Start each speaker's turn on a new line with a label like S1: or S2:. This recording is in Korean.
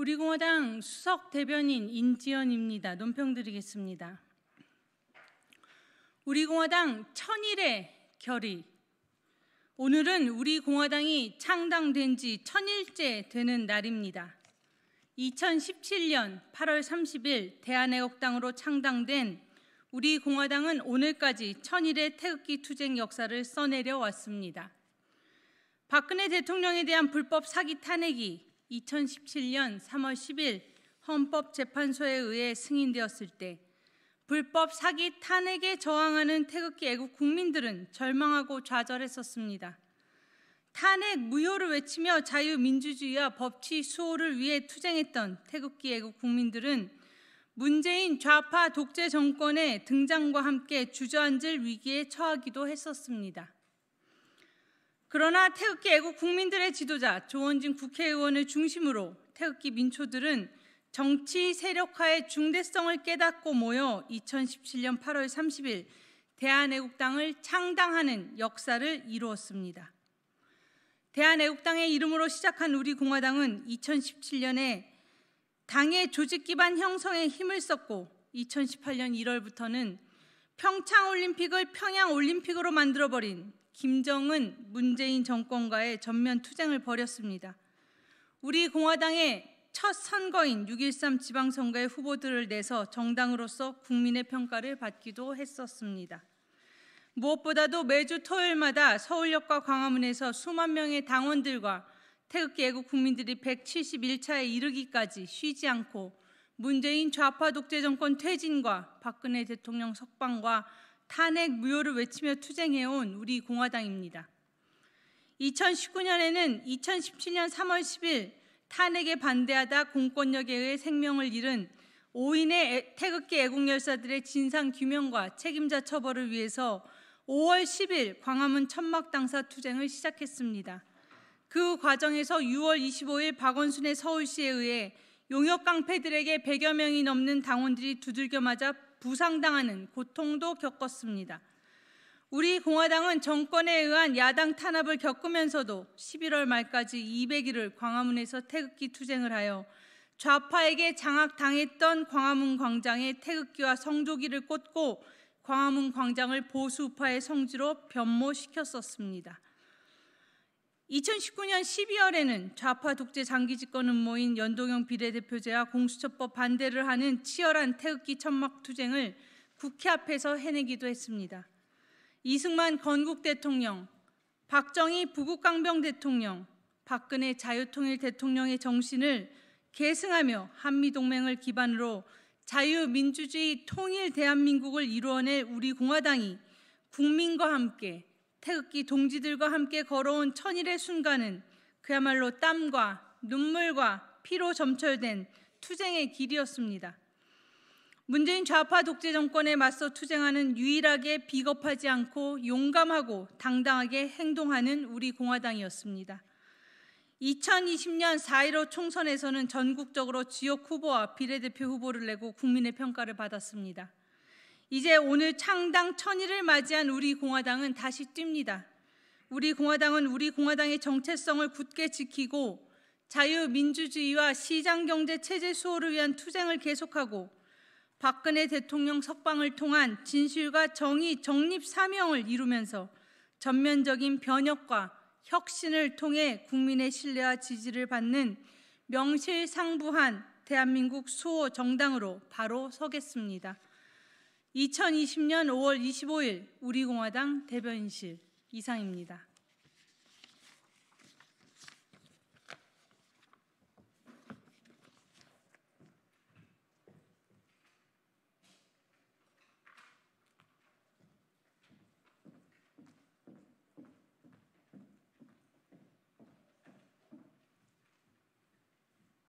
S1: 우리 공화당 수석 대변인 인지연입니다. 논평 드리겠습니다. 우리 공화당 천일의 결의. 오늘은 우리 공화당이 창당된 지 천일째 되는 날입니다. 2017년 8월 30일 대한애국당으로 창당된 우리 공화당은 오늘까지 천일의 태극기 투쟁 역사를 써내려 왔습니다. 박근혜 대통령에 대한 불법 사기 탄핵이 2017년 3월 10일 헌법재판소에 의해 승인되었을 때 불법 사기 탄핵에 저항하는 태극기 애국 국민들은 절망하고 좌절했었습니다. 탄핵 무효를 외치며 자유민주주의와 법치 수호를 위해 투쟁했던 태극기 애국 국민들은 문재인 좌파 독재 정권의 등장과 함께 주저앉을 위기에 처하기도 했었습니다. 그러나 태극기 애국 국민들의 지도자 조원진 국회의원을 중심으로 태극기 민초들은 정치 세력화의 중대성을 깨닫고 모여 2017년 8월 30일 대한애국당을 창당하는 역사를 이루었습니다. 대한애국당의 이름으로 시작한 우리 공화당은 2017년에 당의 조직 기반 형성에 힘을 썼고 2018년 1월부터는 평창 올림픽을 평양 올림픽으로 만들어버린 김정은 문재인 정권과의 전면 투쟁을 벌였습니다. 우리 공화당의 첫 선거인 6.13 지방선거의 후보들을 내서 정당으로서 국민의 평가를 받기도 했었습니다. 무엇보다도 매주 토요일마다 서울역과 광화문에서 수만 명의 당원들과 태극기 애국 국민들이 171차에 이르기까지 쉬지 않고 문재인 좌파 독재 정권 퇴진과 박근혜 대통령 석방과 탄핵 무효를 외치며 투쟁해온 우리 공화당입니다. 2019년에는 2017년 3월 10일 탄핵에 반대하다 공권력에 의해 생명을 잃은 5인의 태극기 애국열사들의 진상 규명과 책임자 처벌을 위해서 5월 10일 광화문 천막 당사 투쟁을 시작했습니다. 그 과정에서 6월 25일 박원순의 서울시에 의해 용역 깡패들에게 100여 명이 넘는 당원들이 두들겨 맞아 부상당하는 고통도 겪었습니다. 우리 공화당은 정권에 의한 야당 탄압을 겪으면서도 11월 말까지 200일을 광화문에서 태극기 투쟁을 하여 좌파에게 장악당했던 광화문 광장에 태극기와 성조기를 꽂고 광화문 광장을 보수파의 성지로 변모시켰었습니다. 2019년 12월에는 좌파 독재 장기 집권 음모인 연동형 비례대표제와 공수처법 반대를 하는 치열한 태극기 천막 투쟁을 국회 앞에서 해내기도 했습니다. 이승만 건국 대통령, 박정희 부국강병 대통령, 박근혜 자유통일 대통령의 정신을 계승하며 한미동맹을 기반으로 자유민주주의 통일 대한민국을 이루어낼 우리 공화당이 국민과 함께 태극기 동지들과 함께 걸어온 천일의 순간은 그야말로 땀과 눈물과 피로 점철된 투쟁의 길이었습니다. 문재인 좌파 독재 정권에 맞서 투쟁하는 유일하게 비겁하지 않고 용감하고 당당하게 행동하는 우리 공화당이었습니다. 2020년 4.15 총선에서는 전국적으로 지역 후보와 비례대표 후보를 내고 국민의 평가를 받았습니다. 이제 오늘 창당 천일을 맞이한 우리 공화당은 다시 뜁니다. 우리 공화당은 우리 공화당의 정체성을 굳게 지키고 자유민주주의와 시장경제 체제 수호를 위한 투쟁을 계속하고 박근혜 대통령 석방을 통한 진실과 정의 정립 사명을 이루면서 전면적인 변혁과 혁신을 통해 국민의 신뢰와 지지를 받는 명실상부한 대한민국 수호 정당으로 바로 서겠습니다. 2020년 5월 25일 우리공화당 대변실 이상입니다.